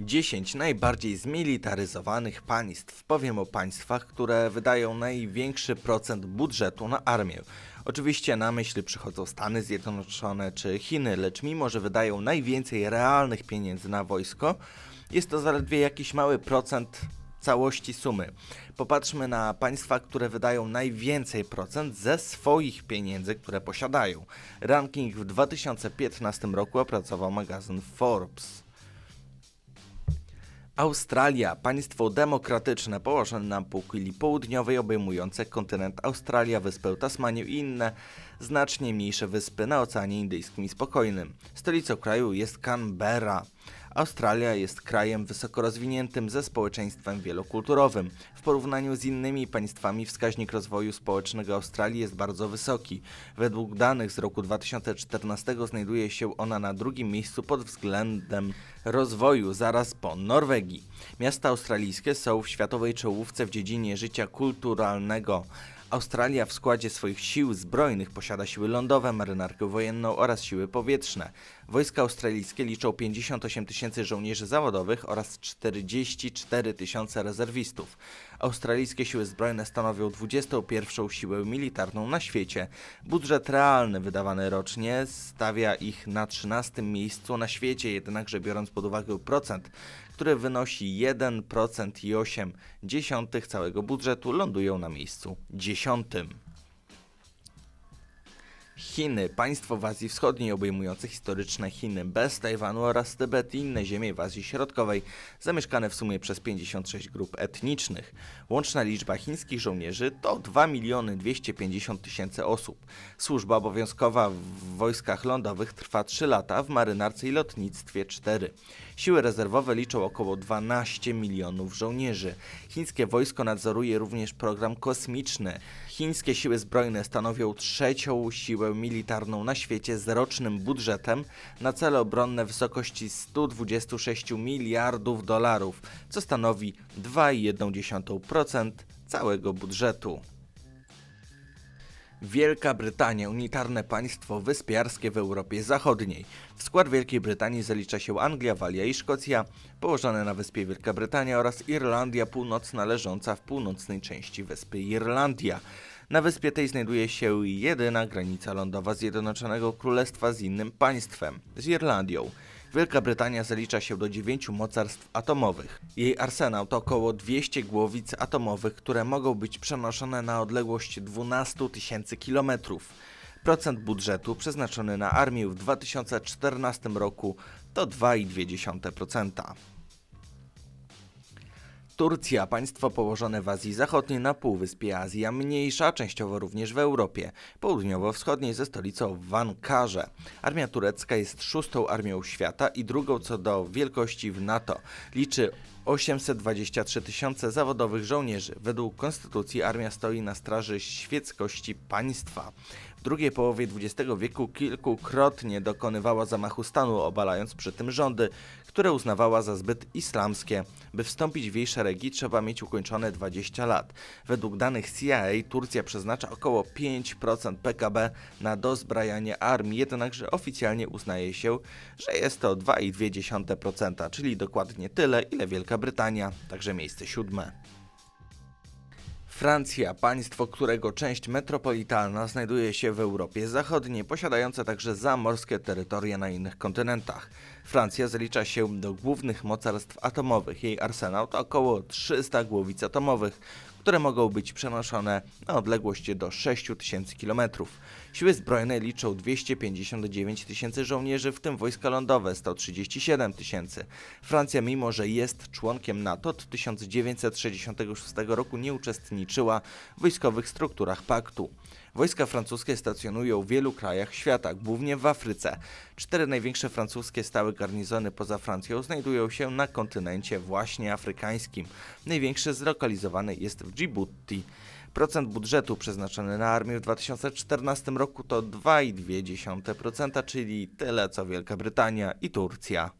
10 najbardziej zmilitaryzowanych państw. Powiem o państwach, które wydają największy procent budżetu na armię. Oczywiście na myśli przychodzą Stany Zjednoczone czy Chiny, lecz mimo, że wydają najwięcej realnych pieniędzy na wojsko, jest to zaledwie jakiś mały procent całości sumy. Popatrzmy na państwa, które wydają najwięcej procent ze swoich pieniędzy, które posiadają. Ranking w 2015 roku opracował magazyn Forbes. Australia, państwo demokratyczne położone na półkuli południowej obejmujące kontynent Australia, wyspę Tasmanię i inne znacznie mniejsze wyspy na Oceanie Indyjskim i Spokojnym. Stolicą kraju jest Canberra. Australia jest krajem wysoko rozwiniętym ze społeczeństwem wielokulturowym. W porównaniu z innymi państwami wskaźnik rozwoju społecznego Australii jest bardzo wysoki. Według danych z roku 2014 znajduje się ona na drugim miejscu pod względem rozwoju, zaraz po Norwegii. Miasta australijskie są w światowej czołówce w dziedzinie życia kulturalnego. Australia w składzie swoich sił zbrojnych posiada siły lądowe, marynarkę wojenną oraz siły powietrzne. Wojska australijskie liczą 58 tysięcy żołnierzy zawodowych oraz 44 tysiące rezerwistów. Australijskie siły zbrojne stanowią 21 siłę militarną na świecie. Budżet realny wydawany rocznie stawia ich na 13 miejscu na świecie, jednakże biorąc pod uwagę procent, który wynosi 1% i 8 dziesiątych całego budżetu, lądują na miejscu dziesiątym. Chiny, państwo w Azji Wschodniej obejmujące historyczne Chiny bez Tajwanu oraz Tybet i inne ziemie w Azji Środkowej, zamieszkane w sumie przez 56 grup etnicznych. Łączna liczba chińskich żołnierzy to 2 miliony 250 tysięcy osób. Służba obowiązkowa w wojskach lądowych trwa 3 lata, w marynarce i lotnictwie 4. Siły rezerwowe liczą około 12 milionów żołnierzy. Chińskie wojsko nadzoruje również program kosmiczny. Chińskie siły zbrojne stanowią trzecią siłę militarną na świecie z rocznym budżetem na cele obronne w wysokości 126 miliardów dolarów, co stanowi 2,1% całego budżetu. Wielka Brytania, unitarne państwo wyspiarskie w Europie Zachodniej. W skład Wielkiej Brytanii zalicza się Anglia, Walia i Szkocja, położone na wyspie Wielka Brytania oraz Irlandia Północna leżąca w północnej części wyspy Irlandia. Na wyspie tej znajduje się jedyna granica lądowa Zjednoczonego Królestwa z innym państwem, z Irlandią. Wielka Brytania zalicza się do dziewięciu mocarstw atomowych. Jej arsenał to około 200 głowic atomowych, które mogą być przenoszone na odległość 12 tysięcy kilometrów. Procent budżetu przeznaczony na armię w 2014 roku to 2,2%. Turcja, państwo położone w Azji Zachodniej na Półwyspie Azji, a mniejsza częściowo również w Europie, południowo-wschodniej ze stolicą w Ankarze. Armia turecka jest szóstą armią świata i drugą co do wielkości w NATO. Liczy 823 tysiące zawodowych żołnierzy. Według konstytucji armia stoi na straży świeckości państwa. W drugiej połowie XX wieku kilkukrotnie dokonywała zamachu stanu, obalając przy tym rządy, które uznawała za zbyt islamskie. By wstąpić w jej szeregi trzeba mieć ukończone 20 lat. Według danych CIA Turcja przeznacza około 5% PKB na dozbrajanie armii, jednakże oficjalnie uznaje się, że jest to 2,2%, czyli dokładnie tyle, ile Wielka Brytania, także miejsce siódme. Francja, państwo, którego część metropolitalna znajduje się w Europie Zachodniej, posiadające także zamorskie terytoria na innych kontynentach. Francja zalicza się do głównych mocarstw atomowych. Jej arsenał to około 300 głowic atomowych które mogą być przenoszone na odległość do 6000 km. Siły zbrojne liczą 259 tysięcy żołnierzy, w tym wojska lądowe 137 tysięcy. Francja, mimo że jest członkiem NATO, od 1966 roku nie uczestniczyła w wojskowych strukturach paktu. Wojska francuskie stacjonują w wielu krajach świata, głównie w Afryce. Cztery największe francuskie stałe garnizony poza Francją znajdują się na kontynencie właśnie afrykańskim. Największy zlokalizowany jest w Djibouti. Procent budżetu przeznaczony na armię w 2014 roku to 2,2%, czyli tyle co Wielka Brytania i Turcja.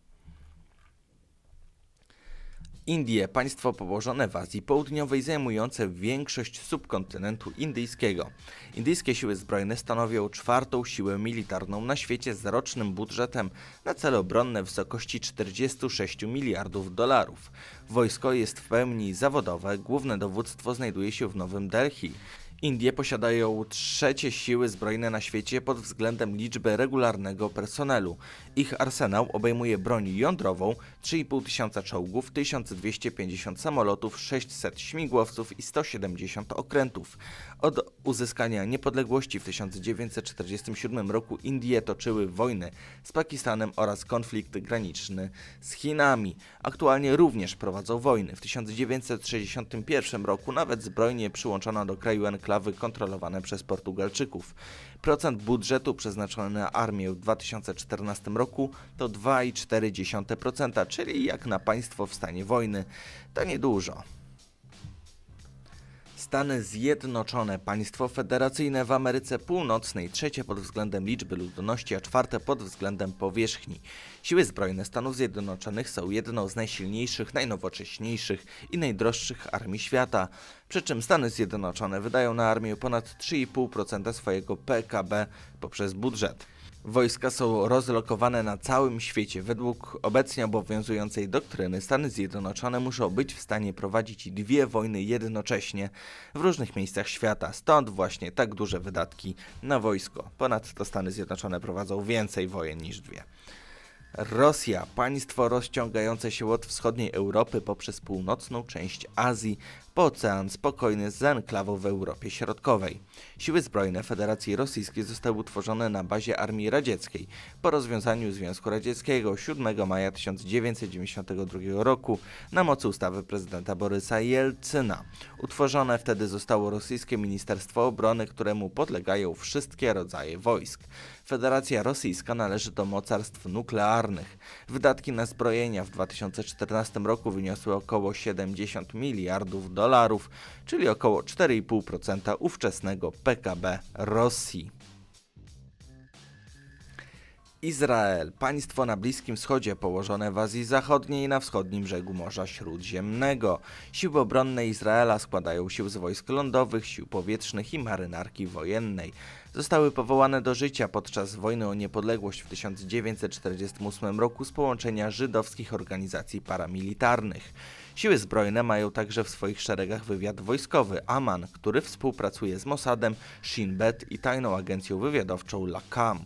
Indie, państwo położone w Azji Południowej, zajmujące większość subkontynentu indyjskiego. Indyjskie siły zbrojne stanowią czwartą siłę militarną na świecie z rocznym budżetem na cele obronne w wysokości 46 miliardów dolarów. Wojsko jest w pełni zawodowe, główne dowództwo znajduje się w Nowym Delhi. Indie posiadają trzecie siły zbrojne na świecie pod względem liczby regularnego personelu. Ich arsenał obejmuje broń jądrową, 3,5 tysiąca czołgów, 1250 samolotów, 600 śmigłowców i 170 okrętów. Od uzyskania niepodległości w 1947 roku Indie toczyły wojny z Pakistanem oraz konflikt graniczny z Chinami. Aktualnie również prowadzą wojny. W 1961 roku nawet zbrojnie przyłączono do kraju enklawy enklawy kontrolowane przez Portugalczyków. Procent budżetu przeznaczony na armię w 2014 roku to 2,4%, czyli jak na państwo w stanie wojny. To niedużo. Stany Zjednoczone, państwo federacyjne w Ameryce Północnej, trzecie pod względem liczby ludności, a czwarte pod względem powierzchni. Siły Zbrojne Stanów Zjednoczonych są jedną z najsilniejszych, najnowocześniejszych i najdroższych armii świata. Przy czym Stany Zjednoczone wydają na armię ponad 3,5% swojego PKB poprzez budżet. Wojska są rozlokowane na całym świecie. Według obecnie obowiązującej doktryny Stany Zjednoczone muszą być w stanie prowadzić dwie wojny jednocześnie w różnych miejscach świata. Stąd właśnie tak duże wydatki na wojsko. Ponadto Stany Zjednoczone prowadzą więcej wojen niż dwie. Rosja, państwo rozciągające się od wschodniej Europy poprzez północną część Azji, po ocean spokojny z enklawą w Europie Środkowej. Siły Zbrojne Federacji Rosyjskiej zostały utworzone na bazie Armii Radzieckiej po rozwiązaniu Związku Radzieckiego 7 maja 1992 roku na mocy ustawy prezydenta Borysa Jelcyna. Utworzone wtedy zostało rosyjskie Ministerstwo Obrony, któremu podlegają wszystkie rodzaje wojsk. Federacja Rosyjska należy do mocarstw nuklearnych. Wydatki na zbrojenia w 2014 roku wyniosły około 70 miliardów dolarów dolarów, czyli około 4,5% ówczesnego PKB Rosji. Izrael, państwo na Bliskim Wschodzie położone w Azji Zachodniej na wschodnim brzegu Morza Śródziemnego. Siły obronne Izraela składają się z wojsk lądowych, sił powietrznych i marynarki wojennej. Zostały powołane do życia podczas wojny o niepodległość w 1948 roku z połączenia żydowskich organizacji paramilitarnych. Siły Zbrojne mają także w swoich szeregach wywiad wojskowy Aman, który współpracuje z Mossadem, Shin Bet i tajną agencją wywiadowczą LAKAM.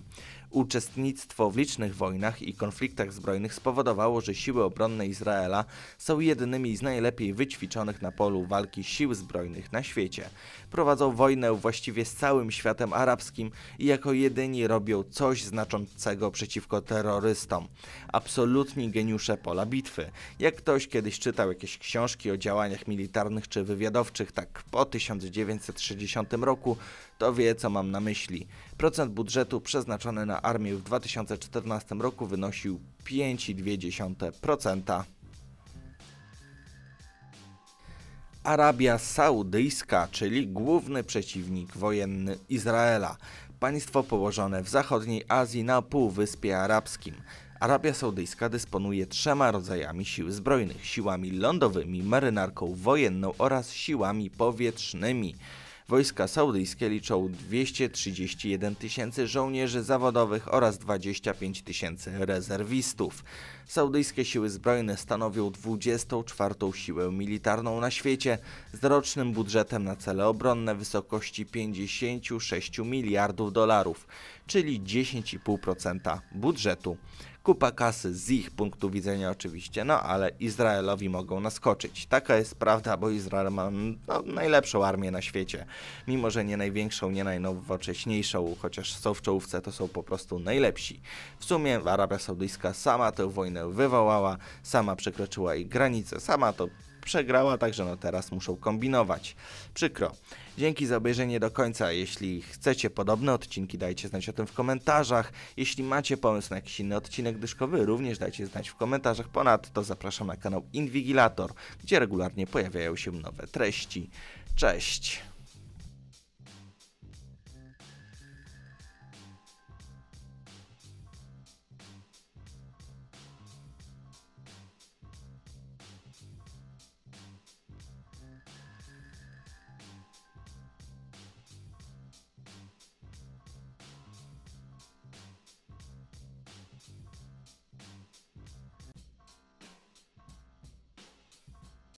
Uczestnictwo w licznych wojnach i konfliktach zbrojnych spowodowało, że siły obronne Izraela są jednymi z najlepiej wyćwiczonych na polu walki sił zbrojnych na świecie. Prowadzą wojnę właściwie z całym światem arabskim i jako jedyni robią coś znaczącego przeciwko terrorystom. Absolutni geniusze pola bitwy. Jak ktoś kiedyś czytał jakieś książki o działaniach militarnych czy wywiadowczych, tak po 1960 roku kto wie, co mam na myśli. Procent budżetu przeznaczony na armię w 2014 roku wynosił 5,2%. Arabia Saudyjska, czyli główny przeciwnik wojenny Izraela, państwo położone w zachodniej Azji na Półwyspie Arabskim. Arabia Saudyjska dysponuje trzema rodzajami sił zbrojnych: siłami lądowymi, marynarką wojenną oraz siłami powietrznymi. Wojska saudyjskie liczą 231 tysięcy żołnierzy zawodowych oraz 25 tysięcy rezerwistów. Saudyjskie siły zbrojne stanowią 24 siłę militarną na świecie z rocznym budżetem na cele obronne wysokości 56 miliardów dolarów, czyli 10,5% budżetu. Kupa kasy z ich punktu widzenia oczywiście, no ale Izraelowi mogą naskoczyć. Taka jest prawda, bo Izrael ma no, najlepszą armię na świecie. Mimo, że nie największą, nie najnowocześniejszą, chociaż są w czołówce, to są po prostu najlepsi. W sumie Arabia Saudyjska sama tę wojnę wywołała, sama przekroczyła jej granice, sama to przegrała, także no teraz muszą kombinować. Przykro. Dzięki za obejrzenie do końca. Jeśli chcecie podobne odcinki, dajcie znać o tym w komentarzach. Jeśli macie pomysł na jakiś inny odcinek dyszkowy, również dajcie znać w komentarzach. Ponadto zapraszam na kanał Invigilator, gdzie regularnie pojawiają się nowe treści. Cześć!